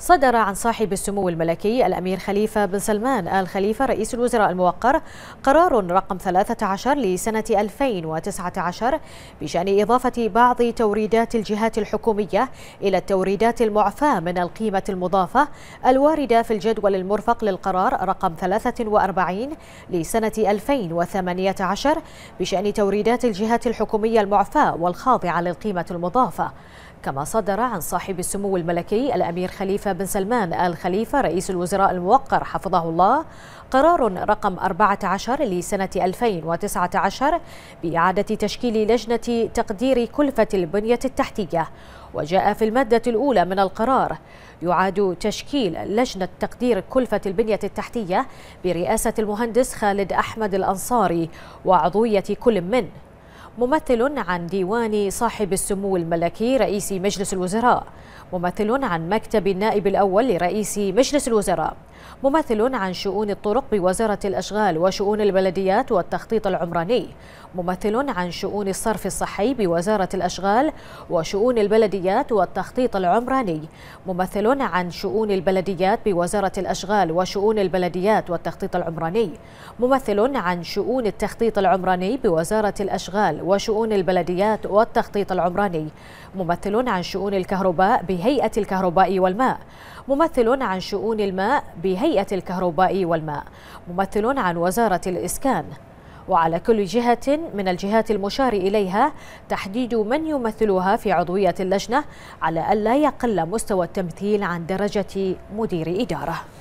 صدر عن صاحب السمو الملكي الأمير خليفة بن سلمان آل خليفة رئيس الوزراء الموقر قرار رقم 13 لسنة 2019 بشأن إضافة بعض توريدات الجهات الحكومية إلى التوريدات المعفاة من القيمة المضافة الواردة في الجدول المرفق للقرار رقم 43 لسنة 2018 بشأن توريدات الجهات الحكومية المعفاة والخاضعة للقيمة المضافة كما صدر عن صاحب السمو الملكي الأمير خليفة بن سلمان آل خليفة رئيس الوزراء الموقر حفظه الله قرار رقم 14 لسنة 2019 بإعادة تشكيل لجنة تقدير كلفة البنية التحتية وجاء في المادة الأولى من القرار يعاد تشكيل لجنة تقدير كلفة البنية التحتية برئاسة المهندس خالد أحمد الأنصاري وعضوية كل من ممثل عن ديوان صاحب السمو الملكي رئيس مجلس الوزراء ممثل عن مكتب النائب الأول لرئيس مجلس الوزراء ممثل عن شؤون الطرق بوزارة الأشغال وشؤون البلديات والتخطيط العمراني ممثل عن شؤون الصرف الصحي بوزارة الأشغال وشؤون البلديات والتخطيط العمراني ممثل عن شؤون البلديات بوزارة الأشغال وشؤون البلديات والتخطيط العمراني ممثل عن شؤون التخطيط العمراني بوزارة الأشغال وشؤون البلديات والتخطيط العمراني ممثل عن شؤون الكهرباء بهيئة الكهرباء والماء ممثل عن شؤون الماء ب بهيئة الكهرباء والماء ممثل عن وزارة الإسكان وعلى كل جهة من الجهات المشار إليها تحديد من يمثلها في عضوية اللجنة على ألا يقل مستوى التمثيل عن درجة مدير إدارة